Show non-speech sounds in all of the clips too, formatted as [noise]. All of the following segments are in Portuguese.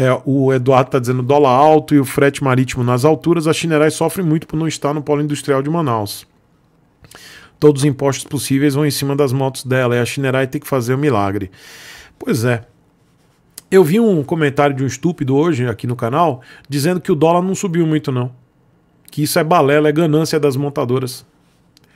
É, o Eduardo está dizendo dólar alto e o frete marítimo nas alturas. A Chinerais sofre muito por não estar no polo industrial de Manaus. Todos os impostos possíveis vão em cima das motos dela. E a Chinerai tem que fazer um milagre. Pois é. Eu vi um comentário de um estúpido hoje aqui no canal dizendo que o dólar não subiu muito, não. Que isso é balela, é ganância das montadoras.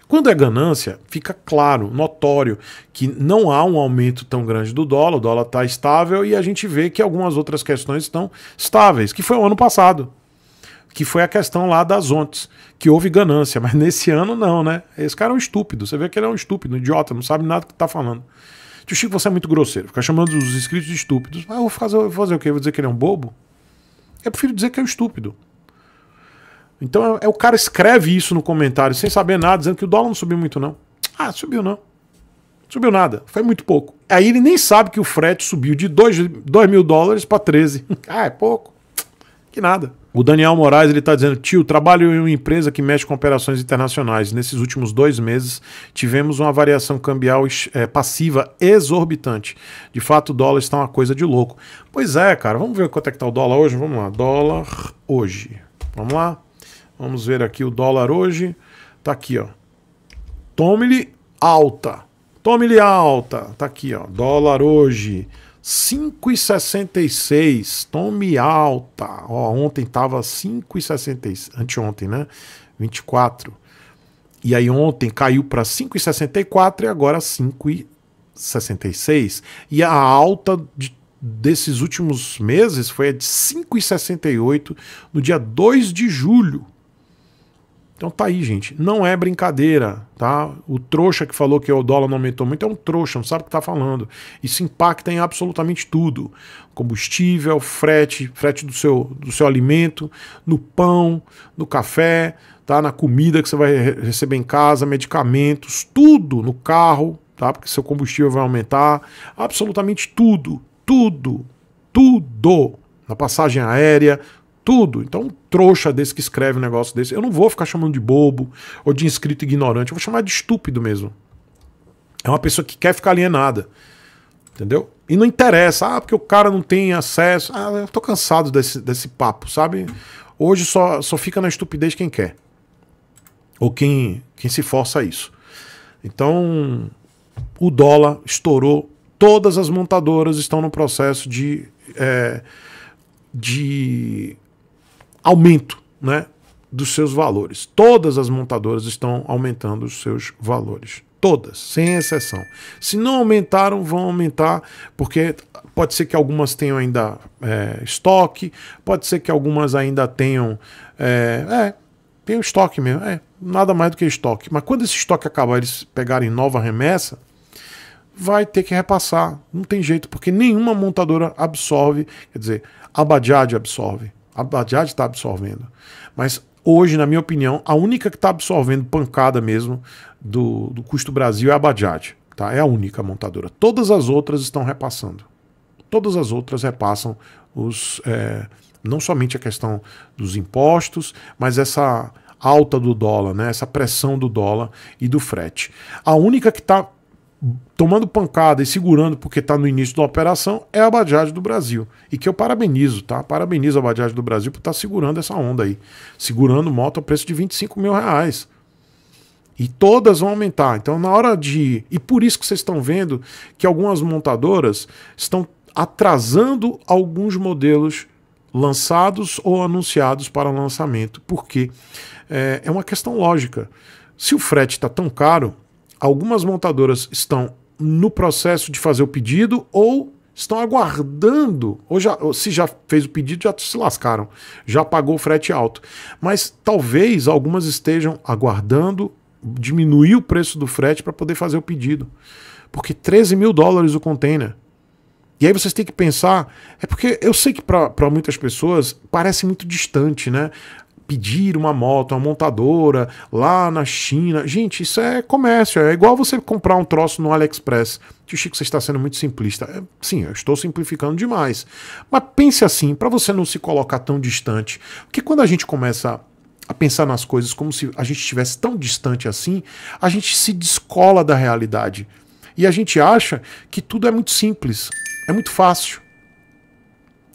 Quando é ganância, fica claro, notório, que não há um aumento tão grande do dólar, o dólar está estável e a gente vê que algumas outras questões estão estáveis, que foi o ano passado, que foi a questão lá das ontes, que houve ganância, [laughs] mas nesse ano não, né? Esse cara é um estúpido, você vê que ele é um estúpido, um idiota, não sabe nada do que está falando. Tio Chico, você é muito grosseiro, fica chamando os inscritos de estúpidos. Mas ah, eu vou fazer, eu vou fazer o quê? Eu vou dizer que ele é um bobo? Eu prefiro dizer que é um estúpido. Então é, é, o cara escreve isso no comentário sem saber nada, dizendo que o dólar não subiu muito, não. Ah, subiu não. Subiu nada, foi muito pouco. Aí ele nem sabe que o frete subiu de 2 mil dólares para 13. [laughs] ah, é pouco. Que nada. O Daniel Moraes ele está dizendo: tio, trabalho em uma empresa que mexe com operações internacionais. Nesses últimos dois meses, tivemos uma variação cambial é, passiva exorbitante. De fato, o dólar está uma coisa de louco. Pois é, cara, vamos ver quanto é que está o dólar hoje? Vamos lá, dólar hoje. Vamos lá. Vamos ver aqui o dólar hoje. Tá aqui, ó. Tome-lhe alta. Tome-lhe alta. Tá aqui, ó. Dólar hoje. 5,66. Tome alta. Ó, ontem tava 5,66. Anteontem, né? 24. E aí ontem caiu para 5,64 e agora 5,66. E a alta de desses últimos meses foi a de 5,68 no dia 2 de julho. Então tá aí, gente. Não é brincadeira, tá? O trouxa que falou que o dólar não aumentou muito é um trouxa, não sabe o que tá falando. Isso impacta em absolutamente tudo: combustível, frete, frete do seu, do seu alimento, no pão, no café, tá? Na comida que você vai receber em casa, medicamentos, tudo no carro, tá? Porque seu combustível vai aumentar. Absolutamente tudo, tudo, tudo. Na passagem aérea, tudo. Então, um trouxa desse que escreve um negócio desse, eu não vou ficar chamando de bobo ou de inscrito ignorante, eu vou chamar de estúpido mesmo. É uma pessoa que quer ficar alienada. Entendeu? E não interessa, ah, porque o cara não tem acesso. Ah, eu tô cansado desse, desse papo, sabe? Hoje só, só fica na estupidez quem quer. Ou quem, quem se força a isso. Então, o dólar estourou. Todas as montadoras estão no processo de, é, de aumento né, dos seus valores. Todas as montadoras estão aumentando os seus valores. Todas, sem exceção. Se não aumentaram, vão aumentar, porque pode ser que algumas tenham ainda é, estoque, pode ser que algumas ainda tenham. É, é, tem o estoque mesmo, é, nada mais do que estoque. Mas quando esse estoque acabar, eles pegarem nova remessa, vai ter que repassar. Não tem jeito, porque nenhuma montadora absorve, quer dizer, a Bajaj absorve, a Bajaj está absorvendo. Mas hoje, na minha opinião, a única que está absorvendo pancada mesmo do, do custo Brasil é a Bajaj. Tá? É a única montadora. Todas as outras estão repassando. Todas as outras repassam os, é, não somente a questão dos impostos, mas essa alta do dólar, né? essa pressão do dólar e do frete. A única que está tomando pancada e segurando porque está no início da operação é a Bajaj do Brasil. E que eu parabenizo, tá? Parabenizo a Bajaj do Brasil por estar tá segurando essa onda aí. Segurando moto a preço de 25 mil reais. E todas vão aumentar. Então, na hora de. E por isso que vocês estão vendo que algumas montadoras estão atrasando alguns modelos lançados ou anunciados para lançamento, porque é, é uma questão lógica. Se o frete está tão caro, algumas montadoras estão no processo de fazer o pedido ou estão aguardando, ou, já, ou se já fez o pedido, já se lascaram, já pagou o frete alto. Mas talvez algumas estejam aguardando diminuir o preço do frete para poder fazer o pedido. Porque 13 mil dólares o container. E aí vocês têm que pensar, é porque eu sei que para muitas pessoas parece muito distante, né? pedir uma moto, uma montadora lá na China. Gente, isso é comércio, é igual você comprar um troço no AliExpress. Tio Chico, você está sendo muito simplista. É, sim, eu estou simplificando demais. Mas pense assim, para você não se colocar tão distante. Porque quando a gente começa a pensar nas coisas como se a gente estivesse tão distante assim, a gente se descola da realidade. E a gente acha que tudo é muito simples, é muito fácil.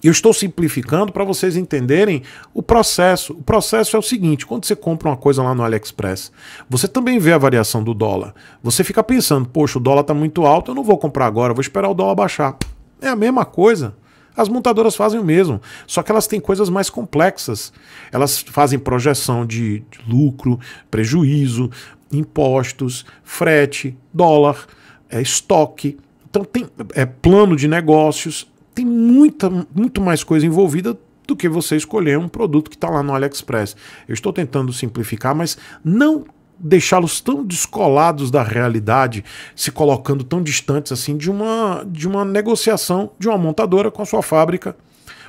Eu estou simplificando para vocês entenderem o processo. O processo é o seguinte: quando você compra uma coisa lá no AliExpress, você também vê a variação do dólar. Você fica pensando, poxa, o dólar está muito alto, eu não vou comprar agora, vou esperar o dólar baixar. É a mesma coisa. As montadoras fazem o mesmo, só que elas têm coisas mais complexas. Elas fazem projeção de lucro, prejuízo, impostos, frete, dólar, é, estoque. Então tem é, plano de negócios, tem muita, muito mais coisa envolvida do que você escolher um produto que está lá no AliExpress. Eu estou tentando simplificar, mas não deixá-los tão descolados da realidade, se colocando tão distantes assim de uma, de uma negociação de uma montadora com a sua fábrica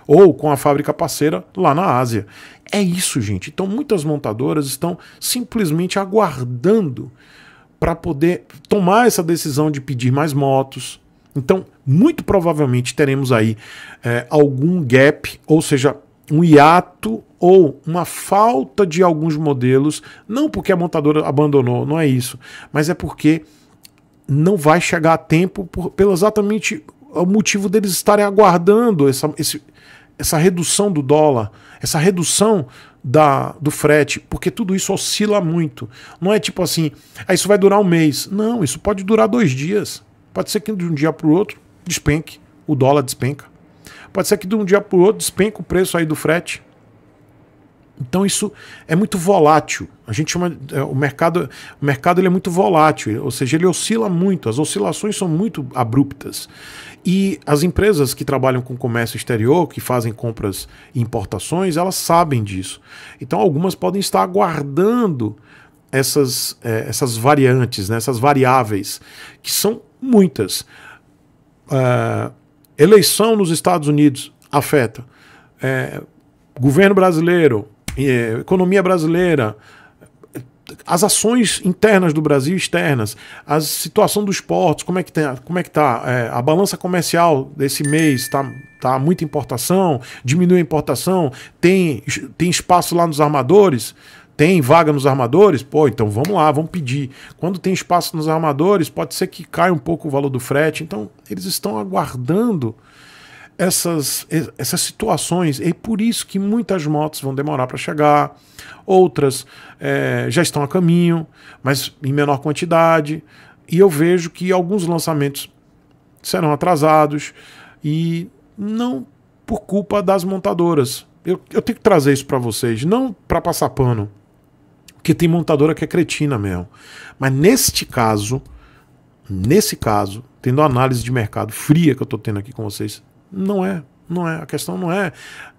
ou com a fábrica parceira lá na Ásia. É isso, gente. Então muitas montadoras estão simplesmente aguardando para poder tomar essa decisão de pedir mais motos, então, muito provavelmente teremos aí é, algum gap, ou seja, um hiato ou uma falta de alguns modelos, não porque a montadora abandonou, não é isso, mas é porque não vai chegar a tempo por, pelo exatamente o motivo deles estarem aguardando essa, esse, essa redução do dólar, essa redução da, do frete, porque tudo isso oscila muito. Não é tipo assim, ah, isso vai durar um mês. Não, isso pode durar dois dias. Pode ser que de um dia para o outro despenque, o dólar despenca. Pode ser que de um dia para o outro despenque o preço aí do frete. Então isso é muito volátil. A gente chama é, o mercado, o mercado ele é muito volátil, ou seja, ele oscila muito. As oscilações são muito abruptas. E as empresas que trabalham com comércio exterior, que fazem compras e importações, elas sabem disso. Então algumas podem estar aguardando essas, é, essas variantes, né, essas variáveis que são muitas. Uh, eleição nos Estados Unidos afeta. É, governo brasileiro, é, economia brasileira, as ações internas do Brasil externas, a situação dos portos, como é que tem como é que tá é, a balança comercial desse mês está tá muita importação, diminui a importação, tem, tem espaço lá nos armadores, tem vaga nos armadores? Pô, então vamos lá, vamos pedir. Quando tem espaço nos armadores, pode ser que caia um pouco o valor do frete. Então, eles estão aguardando essas, essas situações. E por isso que muitas motos vão demorar para chegar, outras é, já estão a caminho, mas em menor quantidade. E eu vejo que alguns lançamentos serão atrasados e não por culpa das montadoras. Eu, eu tenho que trazer isso para vocês, não para passar pano. Porque tem montadora que é cretina mesmo. Mas neste caso, nesse caso, tendo análise de mercado fria que eu estou tendo aqui com vocês, não é. Não é. A questão não é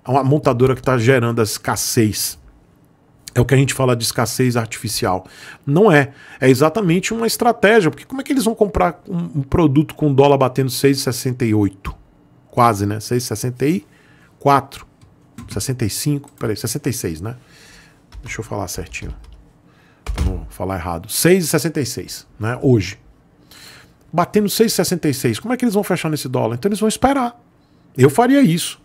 uma montadora que está gerando a escassez. É o que a gente fala de escassez artificial. Não é. É exatamente uma estratégia. Porque como é que eles vão comprar um, um produto com dólar batendo 6,68? Quase, né? 6,64. 65. Peraí, 66, né? Deixa eu falar certinho pra não falar errado, 6,66, né? Hoje. Batendo 6,66, como é que eles vão fechar nesse dólar? Então eles vão esperar. Eu faria isso.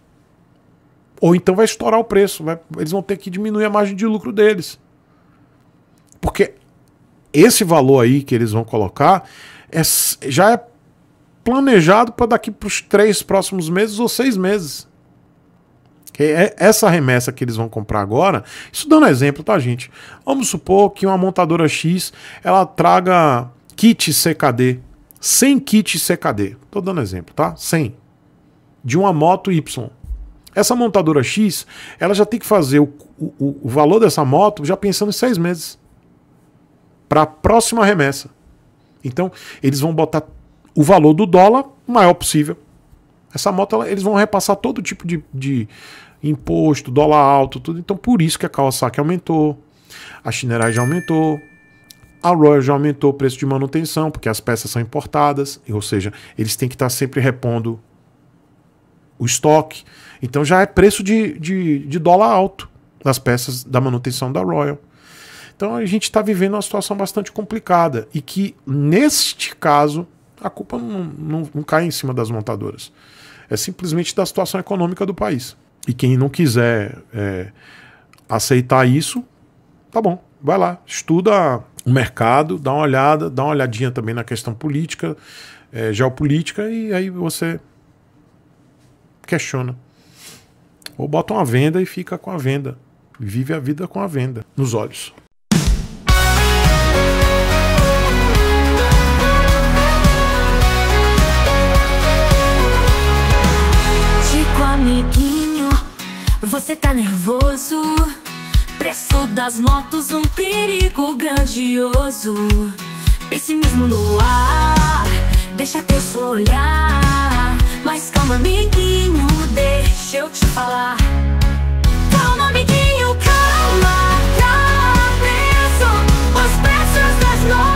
Ou então vai estourar o preço, vai, eles vão ter que diminuir a margem de lucro deles. Porque esse valor aí que eles vão colocar é, já é planejado para daqui para os três próximos meses ou seis meses. É, essa remessa que eles vão comprar agora, isso dando exemplo, tá, gente? Vamos supor que uma montadora X ela traga kit CKD, 100 kits CKD, tô dando exemplo, tá? 100 de uma moto Y. Essa montadora X, ela já tem que fazer o, o, o valor dessa moto já pensando em seis meses para a próxima remessa. Então, eles vão botar o valor do dólar o maior possível essa moto, ela, eles vão repassar todo tipo de, de imposto, dólar alto, tudo. Então, por isso que a Kawasaki aumentou, a Shinerai já aumentou, a Royal já aumentou o preço de manutenção, porque as peças são importadas, ou seja, eles têm que estar sempre repondo o estoque. Então já é preço de, de, de dólar alto das peças da manutenção da Royal. Então a gente está vivendo uma situação bastante complicada e que, neste caso, a culpa não, não, não cai em cima das montadoras é simplesmente da situação econômica do país. E quem não quiser é, aceitar isso, tá bom, vai lá, estuda o mercado, dá uma olhada, dá uma olhadinha também na questão política, é, geopolítica, e aí você questiona. Ou bota uma venda e fica com a venda. Vive a vida com a venda nos olhos. Amiguinho, você tá nervoso Preço das motos, um perigo grandioso Pessimismo no ar, deixa teu olhar Mas calma, amiguinho, deixa eu te falar Calma, amiguinho, calma, tá preso Os preços das notas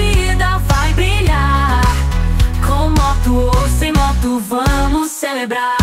moto ou sem moto, vamos celebrar.